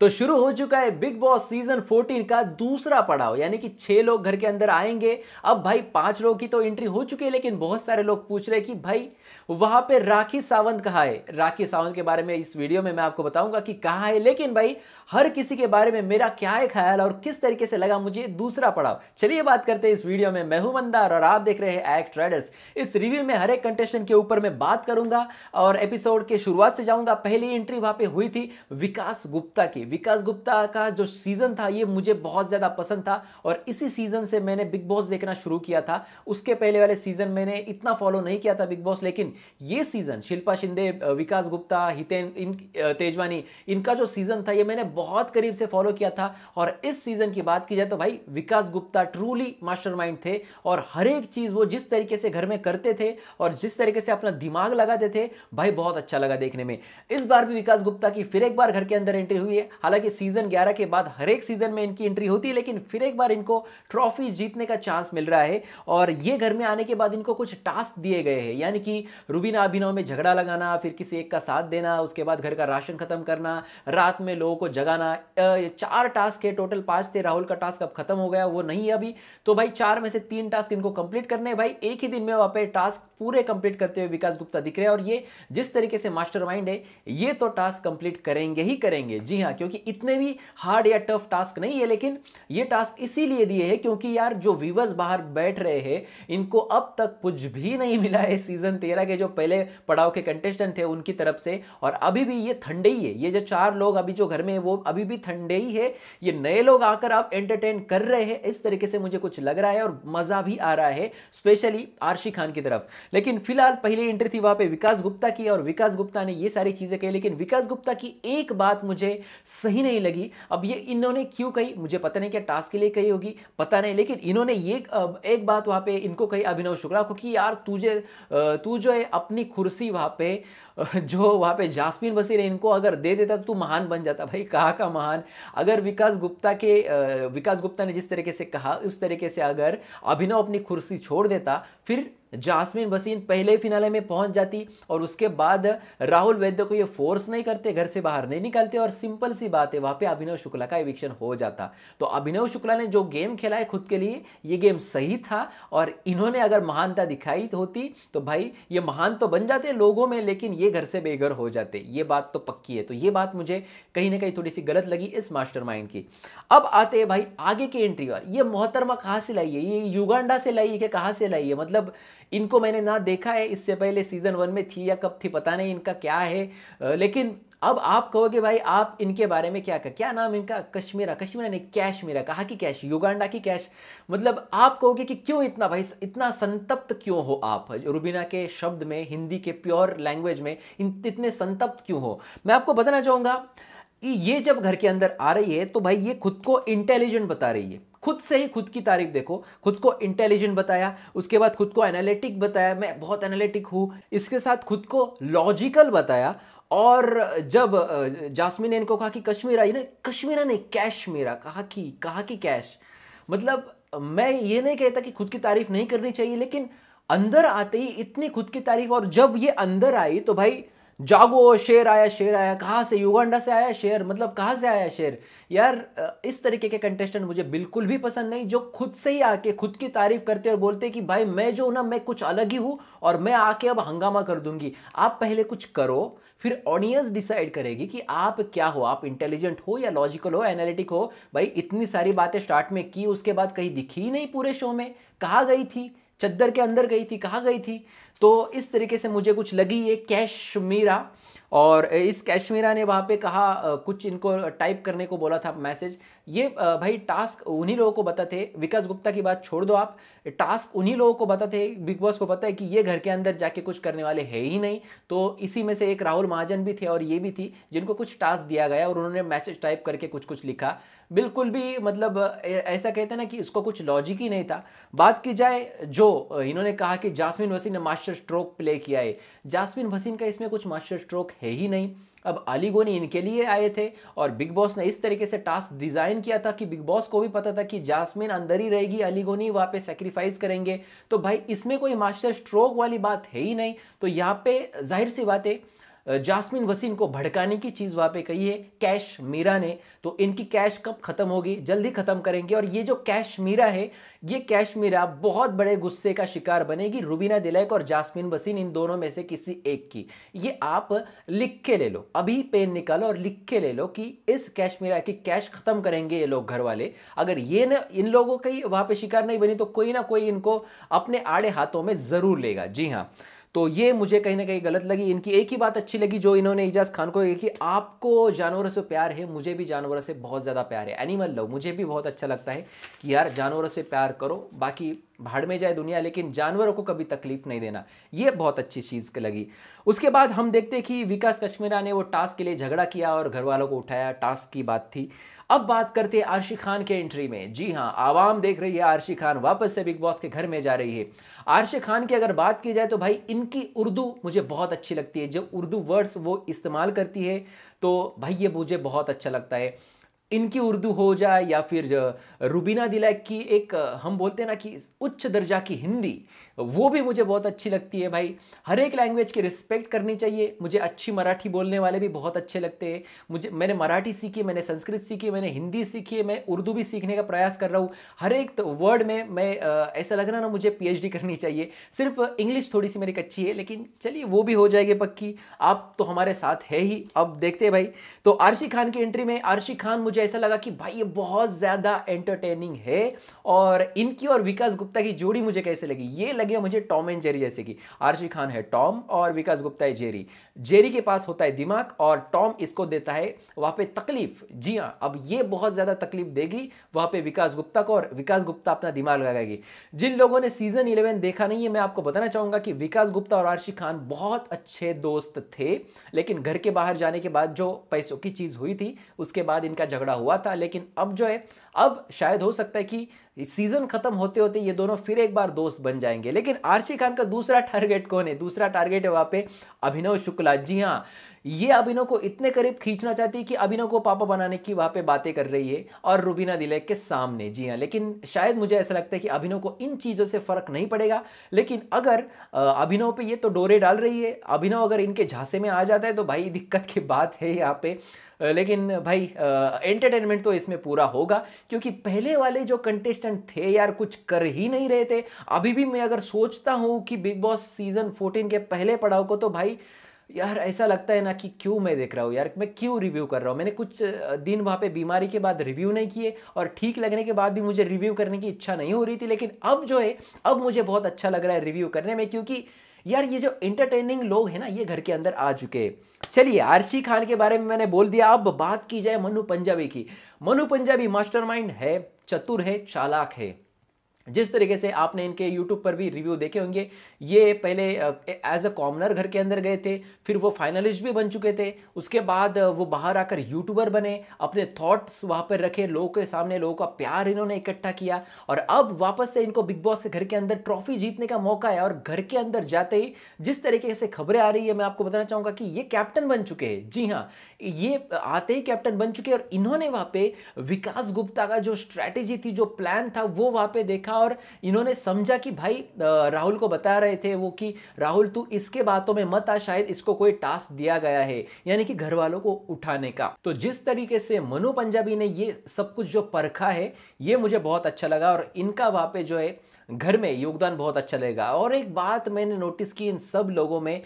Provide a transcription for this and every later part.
तो शुरू हो चुका है बिग बॉस सीजन 14 का दूसरा पड़ाव यानी कि छह लोग घर के अंदर आएंगे अब भाई पांच लोग की तो एंट्री हो चुकी है लेकिन बहुत सारे लोग पूछ रहे कि भाई वहां पे राखी सावंत कहा है राखी सावंत के बारे में इस वीडियो में मैं आपको बताऊंगा कि कहाँ है लेकिन भाई हर किसी के बारे में मेरा क्या है ख्याल और किस तरीके से लगा मुझे दूसरा पड़ाव चलिए बात करते हैं इस वीडियो में मैं हूं मंदार और आप देख रहे हैं एक्ट ट्रेडर्स इस रिव्यू में हर एक कंटेस्टेंट के ऊपर मैं बात करूंगा और एपिसोड के शुरुआत से जाऊंगा पहली एंट्री वहां पर हुई थी विकास गुप्ता की विकास गुप्ता का जो सीज़न था ये मुझे बहुत ज़्यादा पसंद था और इसी सीज़न से मैंने बिग बॉस देखना शुरू किया था उसके पहले वाले सीज़न मैंने इतना फॉलो नहीं किया था बिग बॉस लेकिन ये सीज़न शिल्पा शिंदे विकास गुप्ता हितेन इन तेजवानी इनका जो सीज़न था ये मैंने बहुत करीब से फॉलो किया था और इस सीज़न की बात की जाए तो भाई विकास गुप्ता ट्रूली मास्टर थे और हर एक चीज़ वो जिस तरीके से घर में करते थे और जिस तरीके से अपना दिमाग लगाते थे भाई बहुत अच्छा लगा देखने में इस बार भी विकास गुप्ता की फिर एक बार घर के अंदर एंट्री हुई है हालांकि सीजन ग्यारह के बाद हर एक सीजन में इनकी एंट्री होती है लेकिन फिर एक बार इनको ट्रॉफी जीतने का चांस मिल रहा है और ये घर में आने के बाद इनको कुछ टास्क दिए गए हैं यानी कि रूबीना अभिनव में झगड़ा लगाना फिर किसी एक का साथ देना उसके बाद घर का राशन खत्म करना रात में लोगों को जगाना चार टास्क है टोटल पांच थे राहुल का टास्क अब खत्म हो गया वो नहीं है अभी तो भाई चार में से तीन टास्क इनको कंप्लीट करने भाई एक ही दिन में वहां पर टास्क पूरे कंप्लीट करते हुए विकास गुप्ता दिख रहे हैं और ये जिस तरीके से मास्टर है ये तो टास्क कंप्लीट करेंगे ही करेंगे जी हाँ क्योंकि क्योंकि इतने भी हार्ड या टफ टास्क नहीं है लेकिन ये टास्क इसीलिए दिए हैं क्योंकि यार जो व्यूवर्स बाहर बैठ रहे हैं इनको अब तक कुछ भी नहीं मिला है सीजन तेरह के जो पहले पड़ाव के कंटेस्टेंट थे उनकी तरफ से और अभी भी ये ठंडे ही है ये जो चार लोग अभी जो घर में है वो अभी भी ठंडे ही है ये नए लोग आकर आप एंटरटेन कर रहे हैं इस तरीके से मुझे कुछ लग रहा है और मज़ा भी आ रहा है स्पेशली आरशी खान की तरफ लेकिन फिलहाल पहली एंट्री थी वहां पे विकास गुप्ता की और विकास गुप्ता ने ये सारी चीज़ें कही लेकिन विकास गुप्ता की एक बात मुझे सही नहीं लगी अब ये इन्होंने क्यों कही मुझे पता नहीं क्या टास्क के लिए कही होगी पता नहीं लेकिन इन्होंने ये एक बात वहाँ पे इनको कही अभिनव शुक्ला को कि यार तुझे तू जो है अपनी कुर्सी वहाँ पे जो वहाँ पे जासमीन बसीर है इनको अगर दे देता तो तू महान बन जाता भाई कहाँ का महान अगर विकास गुप्ता के विकास गुप्ता ने जिस तरीके से कहा उस तरीके से अगर अभिनव अपनी कुर्सी छोड़ देता फिर जासमिन वसीन पहले फिनाले में पहुंच जाती और उसके बाद राहुल वैद्य को ये फोर्स नहीं करते घर से बाहर नहीं निकालते और सिंपल सी बात है वहाँ पे अभिनव शुक्ला का एविक्शन हो जाता तो अभिनव शुक्ला ने जो गेम खेला है खुद के लिए ये गेम सही था और इन्होंने अगर महानता दिखाई तो होती तो भाई ये महान तो बन जाते लोगों में लेकिन ये घर से बेघर हो जाते ये बात तो पक्की है तो ये बात मुझे कहीं ना कहीं थोड़ी सी गलत लगी इस मास्टर की अब आते हैं भाई आगे की एंट्री और ये मोहतरमा कहाँ से लाइए ये युगांडा से लाइए कि कहाँ से लाइए मतलब इनको मैंने ना देखा है इससे पहले सीजन वन में थी या कब थी पता नहीं इनका क्या है लेकिन अब आप कहोगे भाई आप इनके बारे में क्या कहा क्या नाम इनका कश्मीरा कश्मीरा ने कैश मेरा कहा कि कैश युगांडा की कैश मतलब आप कहोगे कि क्यों इतना भाई इतना संतप्त क्यों हो आप रुबीना के शब्द में हिंदी के प्योर लैंग्वेज में इतने संतप्त क्यों हो मैं आपको बताना चाहूँगा ये जब घर के अंदर आ रही है तो भाई ये खुद को इंटेलिजेंट बता रही है खुद से ही खुद की तारीफ देखो खुद को इंटेलिजेंट बताया उसके बाद खुद को एनालिटिक बताया मैं बहुत एनालिटिक हूँ इसके साथ खुद को लॉजिकल बताया और जब जासमिन ने इनको कहा कि कश्मीरा ये कश्मीरा नहीं कैशमीरा कहा कि कहा कि कैश मतलब मैं ये नहीं कहता कि खुद की तारीफ नहीं करनी चाहिए लेकिन अंदर आते ही इतनी खुद की तारीफ और जब ये अंदर आई तो भाई जागो शेर आया शेर आया कहाँ से युगांडा से आया शेर मतलब कहाँ से आया शेर यार इस तरीके के कंटेस्टेंट मुझे बिल्कुल भी पसंद नहीं जो खुद से ही आके खुद की तारीफ करते और बोलते कि भाई मैं जो ना मैं कुछ अलग ही हूँ और मैं आके अब हंगामा कर दूंगी आप पहले कुछ करो फिर ऑडियंस डिसाइड करेगी कि आप क्या हो आप इंटेलिजेंट हो या लॉजिकल हो एनालिटिक हो भाई इतनी सारी बातें स्टार्ट में की उसके बाद कहीं दिखी ही नहीं पूरे शो में कहाँ गई थी चद्दर के अंदर गई थी कहाँ गई थी तो इस तरीके से मुझे कुछ लगी ये कैशमीरा और इस कैशमीरा ने वहाँ पे कहा कुछ इनको टाइप करने को बोला था मैसेज ये भाई टास्क उन्हीं लोगों को पता थे विकास गुप्ता की बात छोड़ दो आप टास्क उन्हीं लोगों को पता थे बिग बॉस को पता है कि ये घर के अंदर जाके कुछ करने वाले है ही नहीं तो इसी में से एक राहुल महाजन भी थे और ये भी थी जिनको कुछ टास्क दिया गया और उन्होंने मैसेज टाइप करके कुछ कुछ लिखा बिल्कुल भी मतलब ऐसा कहते ना कि उसको कुछ लॉजिक ही नहीं था बात की जाए जो इन्होंने कहा कि जासमिन वसी ने मास्टर मास्टर स्ट्रोक प्ले किया है जासमिन भसीन का इसमें कुछ मास्टर स्ट्रोक है ही नहीं अब अली गोनी इनके लिए आए थे और बिग बॉस ने इस तरीके से टास्क डिज़ाइन किया था कि बिग बॉस को भी पता था कि जासमिन अंदर ही रहेगी अली गोनी वहाँ पे सेक्रीफाइस करेंगे तो भाई इसमें कोई मास्टर स्ट्रोक वाली बात है ही नहीं तो यहाँ पे जाहिर सी बात है जासमिन वसीम को भड़काने की चीज़ वहाँ पे कही है कैश मीरा ने तो इनकी कैश कब ख़त्म होगी जल्दी ख़त्म करेंगे और ये जो कैश मीरा है ये कैश मीरा बहुत बड़े गुस्से का शिकार बनेगी रुबीना दिलैक और जासमिन वसीम इन दोनों में से किसी एक की ये आप लिख के ले लो अभी पेन निकालो और लिख के ले लो कि इस कैश मीरा की कैश ख़त्म करेंगे ये लोग घर वाले अगर ये न इन लोगों का ही वहाँ पर शिकार नहीं बनी तो कोई ना कोई इनको अपने आड़े हाथों में ज़रूर लेगा जी हाँ तो ये मुझे कहीं ना कहीं गलत लगी इनकी एक ही बात अच्छी लगी जो इन्होंने एजाज खान को कि आपको जानवरों से प्यार है मुझे भी जानवरों से बहुत ज़्यादा प्यार है एनिमल लव मुझे भी बहुत अच्छा लगता है कि यार जानवरों से प्यार करो बाकी भाड़ में जाए दुनिया लेकिन जानवरों को कभी तकलीफ नहीं देना ये बहुत अच्छी चीज़ लगी उसके बाद हम देखते कि विकास कश्मीरा ने वो टास्क के लिए झगड़ा किया और घर वालों को उठाया टास्क की बात थी अब बात करते हैं आरशी खान के एंट्री में जी हाँ आवाम देख रही है आरशी खान वापस से बिग बॉस के घर में जा रही है आरशी खान की अगर बात की जाए तो भाई इनकी उर्दू मुझे बहुत अच्छी लगती है जो उर्दू वर्ड्स वो इस्तेमाल करती है तो भाई ये मुझे बहुत अच्छा लगता है इनकी उर्दू हो जाए या फिर रूबीना दिलैक की एक हम बोलते हैं ना कि उच्च दर्जा की हिंदी वो भी मुझे बहुत अच्छी लगती है भाई हर एक लैंग्वेज की रिस्पेक्ट करनी चाहिए मुझे अच्छी मराठी बोलने वाले भी बहुत अच्छे लगते हैं मुझे मैंने मराठी सीखी मैंने संस्कृत सीखी मैंने हिंदी सीखी है मैं उर्दू भी सीखने का प्रयास कर रहा हूँ हर एक तो वर्ड में मैं ऐसा लग रहा ना मुझे पी करनी चाहिए सिर्फ इंग्लिश थोड़ी सी मेरी कच्ची है लेकिन चलिए वो भी हो जाएगी पक्की आप तो हमारे साथ है ही अब देखते हैं भाई तो आरशी खान की एंट्री में आरशी खान मुझे ऐसा लगा कि भाई ये बहुत ज़्यादा एंटरटेनिंग है और इनकी और विकास गुप्ता की जोड़ी मुझे कैसे लगी ये लग गया मुझे टॉम एंड जेरी जैसे कि आरशी खान है टॉम और विकास गुप्ता है जेरी जेरी के पास होता है दिमाग और टॉम इसको देता है वहाँ पे तकलीफ जी हाँ अब ये बहुत ज़्यादा तकलीफ देगी वहाँ पे विकास गुप्ता को और विकास गुप्ता अपना दिमाग लगाएगी जिन लोगों ने सीजन इलेवन देखा नहीं है मैं आपको बताना चाहूँगा कि विकास गुप्ता और आरशी खान बहुत अच्छे दोस्त थे लेकिन घर के बाहर जाने के बाद जो पैसों की चीज़ हुई थी उसके बाद इनका झगड़ा हुआ था लेकिन अब जो है अब शायद हो सकता है कि सीजन खत्म होते होते ये दोनों फिर एक बार दोस्त बन जाएंगे लेकिन आरशी खान का दूसरा टारगेट कौन है दूसरा टारगेट है वहां पे अभिनव शुक्ला जी हाँ ये अभिनव को इतने करीब खींचना चाहती है कि अभिनव को पापा बनाने की वहाँ पे बातें कर रही है और रुबीना दिलेक के सामने जी हाँ लेकिन शायद मुझे ऐसा लगता है कि अभिनव को इन चीज़ों से फ़र्क नहीं पड़ेगा लेकिन अगर अभिनव पे ये तो डोरे डाल रही है अभिनव अगर इनके झांसे में आ जाता है तो भाई दिक्कत की बात है यहाँ पे लेकिन भाई एंटरटेनमेंट तो इसमें पूरा होगा क्योंकि पहले वाले जो कंटेस्टेंट थे यार कुछ कर ही नहीं रहे थे अभी भी मैं अगर सोचता हूँ कि बिग बॉस सीज़न फोर्टीन के पहले पड़ाव को तो भाई यार ऐसा लगता है ना कि क्यों मैं देख रहा हूँ यार मैं क्यों रिव्यू कर रहा हूँ मैंने कुछ दिन वहाँ पे बीमारी के बाद रिव्यू नहीं किए और ठीक लगने के बाद भी मुझे रिव्यू करने की इच्छा नहीं हो रही थी लेकिन अब जो है अब मुझे बहुत अच्छा लग रहा है रिव्यू करने में क्योंकि यार ये जो इंटरटेनिंग लोग हैं ना ये घर के अंदर आ चुके हैं चलिए आरशी खान के बारे में मैंने बोल दिया अब बात की जाए मनु पंजाबी की मनु पंजाबी मास्टरमाइंड है चतुर है चालाक है जिस तरीके से आपने इनके यूट्यूब पर भी रिव्यू देखे होंगे ये पहले एज अ कॉमनर घर के अंदर गए थे फिर वो फाइनलिस्ट भी बन चुके थे उसके बाद वो बाहर आकर यूट्यूबर बने अपने थॉट्स वहाँ पर रखे लोगों के सामने लोगों का प्यार इन्होंने इकट्ठा किया और अब वापस से इनको बिग बॉस के घर के अंदर ट्रॉफी जीतने का मौका है और घर के अंदर जाते ही जिस तरीके से खबरें आ रही है मैं आपको बताना चाहूँगा कि ये कैप्टन बन चुके हैं जी हाँ ये आते ही कैप्टन बन चुके और इन्होंने वहाँ पर विकास गुप्ता का जो स्ट्रैटेजी थी जो प्लान था वो वहाँ पर देखा और इन्होंने समझा कि भाई राहुल को बता रहे थे वो कि राहुल तू इसके बातों में मत आ शायद इसको कोई टास्क दिया गया है यानी कि घर वालों को उठाने का तो जिस तरीके से मनु पंजाबी ने ये सब कुछ जो परखा है ये मुझे बहुत अच्छा लगा और इनका वहाँ पे जो है घर में योगदान बहुत अच्छा लगेगा और एक बात मैंने नोटिस की इन सब लोगों में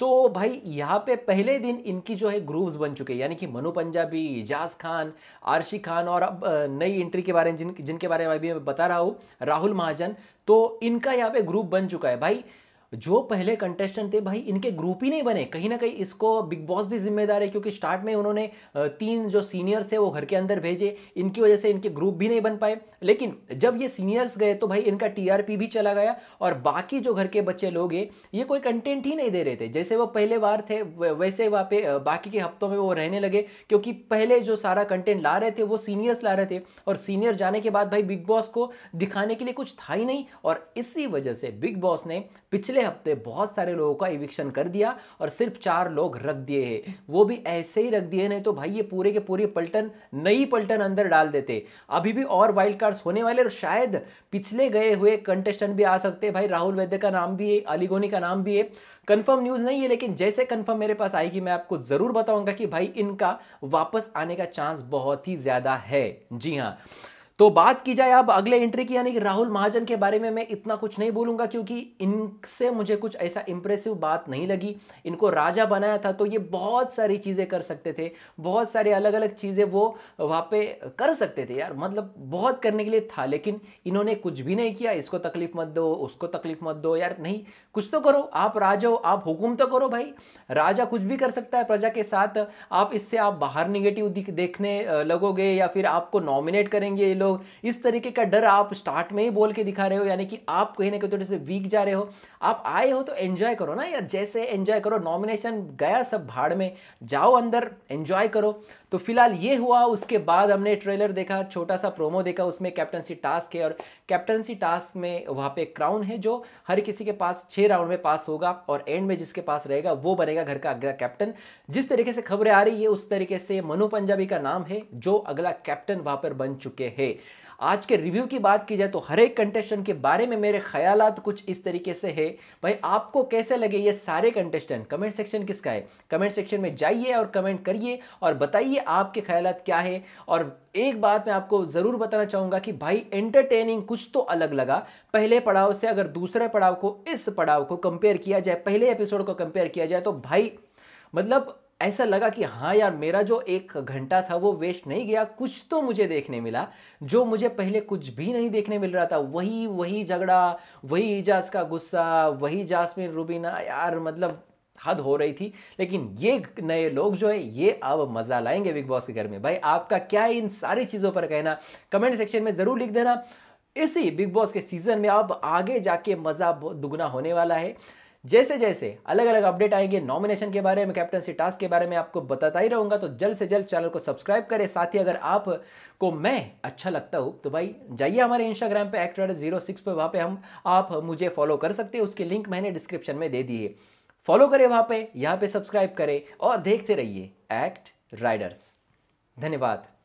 तो भाई यहाँ पे पहले दिन इनकी जो है ग्रुप्स बन चुके हैं यानी कि मनु पंजाबी एजाज खान आरशी खान और अब नई एंट्री के बारे में जिन जिनके बारे में अभी मैं बता रहा हूँ राहुल महाजन तो इनका यहाँ पे ग्रुप बन चुका है भाई जो पहले कंटेस्टेंट थे भाई इनके ग्रुप ही नहीं बने कहीं ना कहीं इसको बिग बॉस भी जिम्मेदार है क्योंकि स्टार्ट में उन्होंने तीन जो सीनियर्स थे वो घर के अंदर भेजे इनकी वजह से इनके ग्रुप भी नहीं बन पाए लेकिन जब ये सीनियर्स गए तो भाई इनका टीआरपी भी चला गया और बाकी जो घर के बच्चे लोग हैं ये कोई कंटेंट ही नहीं दे रहे थे जैसे वो पहले बार थे वैसे वहाँ पे बाकी के हफ्तों में वो रहने लगे क्योंकि पहले जो सारा कंटेंट ला रहे थे वो सीनियर्स ला रहे थे और सीनियर जाने के बाद भाई बिग बॉस को दिखाने के लिए कुछ था ही नहीं और इसी वजह से बिग बॉस ने पिछले पिछले हफ्ते बहुत सारे लोगों का इविक्शन कर दिया और सिर्फ चार लोग रख दिए हैं वो भी ऐसे ही रख दिए नहीं तो भाई ये पूरे के पूरे पलटन नई पलटन अंदर डाल देते अभी भी और वाइल्ड कार्ड्स होने वाले और शायद पिछले गए हुए कंटेस्टेंट भी आ सकते हैं भाई राहुल वैद्य का नाम भी है अलीगोनी का नाम भी है कंफर्म न्यूज़ नहीं है लेकिन जैसे कंफर्म मेरे पास आएगी मैं आपको ज़रूर बताऊंगा कि भाई इनका वापस आने का चांस बहुत ही ज़्यादा है जी हाँ तो बात की जाए अब अगले एंट्री की यानी कि राहुल महाजन के बारे में मैं इतना कुछ नहीं बोलूंगा क्योंकि इनसे मुझे कुछ ऐसा इंप्रेसिव बात नहीं लगी इनको राजा बनाया था तो ये बहुत सारी चीज़ें कर सकते थे बहुत सारे अलग अलग चीज़ें वो वहाँ पे कर सकते थे यार मतलब बहुत करने के लिए था लेकिन इन्होंने कुछ भी नहीं किया इसको तकलीफ मत दो उसको तकलीफ मत दो यार नहीं कुछ तो करो आप राजा हो आप हुकुम तो करो भाई राजा कुछ भी कर सकता है प्रजा के साथ आप इससे आप बाहर निगेटिव देखने लगोगे या फिर आपको नॉमिनेट करेंगे ये लोग हो इस तरीके का डर आप स्टार्ट में ही बोल के दिखा रहे हो यानी कि आप कहीं ना कहीं थोड़े से वीक जा रहे हो आप आए हो तो एंजॉय करो ना यार जैसे एंजॉय करो नॉमिनेशन गया सब भाड़ में जाओ अंदर एंजॉय करो तो फिलहाल ये हुआ उसके बाद हमने ट्रेलर देखा छोटा सा प्रोमो देखा उसमें कैप्टनसी टास्क है और कैप्टनसी टास्क में वहाँ पे क्राउन है जो हर किसी के पास छः राउंड में पास होगा और एंड में जिसके पास रहेगा वो बनेगा घर का अगला कैप्टन जिस तरीके से खबरें आ रही है उस तरीके से मनु पंजाबी का नाम है जो अगला कैप्टन वहाँ पर बन चुके हैं आज के रिव्यू की बात की जाए तो हर एक कंटेस्टेंट के बारे में मेरे ख्याल कुछ इस तरीके से है भाई आपको कैसे लगे ये सारे कंटेस्टेंट कमेंट सेक्शन किसका है कमेंट सेक्शन में जाइए और कमेंट करिए और बताइए आपके ख्याल क्या है और एक बात मैं आपको ज़रूर बताना चाहूंगा कि भाई एंटरटेनिंग कुछ तो अलग लगा पहले पड़ाव से अगर दूसरे पड़ाव को इस पड़ाव को कंपेयर किया जाए पहले एपिसोड को कंपेयर किया जाए तो भाई मतलब ऐसा लगा कि हाँ यार मेरा जो एक घंटा था वो वेस्ट नहीं गया कुछ तो मुझे देखने मिला जो मुझे पहले कुछ भी नहीं देखने मिल रहा था वही वही झगड़ा वही इजाज का गुस्सा वही जासमिन रूबीना यार मतलब हद हो रही थी लेकिन ये नए लोग जो है ये अब मज़ा लाएंगे बिग बॉस के घर में भाई आपका क्या है इन सारी चीज़ों पर कहना कमेंट सेक्शन में ज़रूर लिख देना इसी बिग बॉस के सीज़न में अब आगे जाके मज़ा दुगना होने वाला है जैसे जैसे अलग अलग अपडेट आएंगे नॉमिनेशन के बारे में कैप्टनसी टास्क के बारे में आपको बताता ही रहूंगा तो जल्द से जल्द चैनल को सब्सक्राइब करें साथ ही अगर आप को मैं अच्छा लगता हूँ तो भाई जाइए हमारे इंस्टाग्राम पे एक्टर जीरो सिक्स पर वहाँ पर हम आप मुझे फॉलो कर सकते हैं उसकी लिंक मैंने डिस्क्रिप्शन में दे दी है फॉलो करें वहाँ पे यहाँ पे सब्सक्राइब करें और देखते रहिए एक्ट राइडर्स धन्यवाद